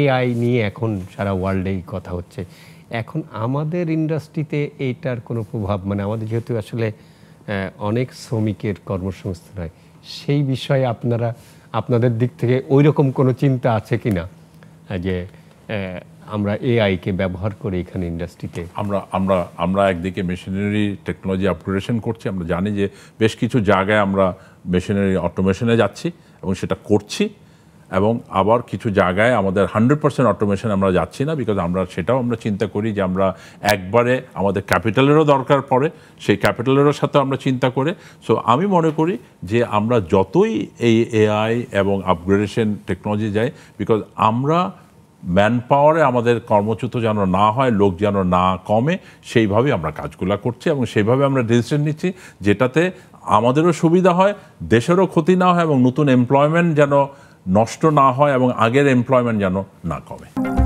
AI নিয়ে এখন সারা ওয়ার্ল্ডেই কথা হচ্ছে এখন আমাদের ইন্ডাস্ট্রিতে এইটার কোনো প্রভাব মানে আমাদের যেহেতু আসলে অনেক শ্রমিকের কর্মসংস্থান হয় সেই বিষয়ে আপনারা আপনাদের দিক থেকে ওই রকম কোনো চিন্তা আছে কি না যে আমরা এআইকে ব্যবহার করে এখানে ইন্ডাস্ট্রিতে আমরা আমরা আমরা একদিকে মেশিনারি টেকনোলজি আপগ্রেডেশন করছি আমরা জানি যে বেশ কিছু জায়গায় আমরা মেশিনারি অটোমেশনে যাচ্ছি এবং সেটা করছি এবং আবার কিছু জায়গায় আমাদের হান্ড্রেড পার্সেন্ট অটোমেশন আমরা যাচ্ছি না বিকজ আমরা সেটাও আমরা চিন্তা করি যে আমরা একবারে আমাদের ক্যাপিটালেরও দরকার পড়ে সেই ক্যাপিটালেরও সাথে আমরা চিন্তা করে সো আমি মনে করি যে আমরা যতই এই এআই এবং আপগ্রেডেশন টেকনোলজি যাই বিকজ আমরা ম্যান পাওয়ারে আমাদের কর্মচ্যুত যেন না হয় লোক যেন না কমে সেইভাবে আমরা কাজগুলো করছি এবং সেইভাবে আমরা ডিসিশন নিচ্ছি যেটাতে আমাদেরও সুবিধা হয় দেশেরও ক্ষতি না হয় এবং নতুন এমপ্লয়মেন্ট যেন নষ্ট না হয় এবং আগের এমপ্লয়মেন্ট যেন না কমে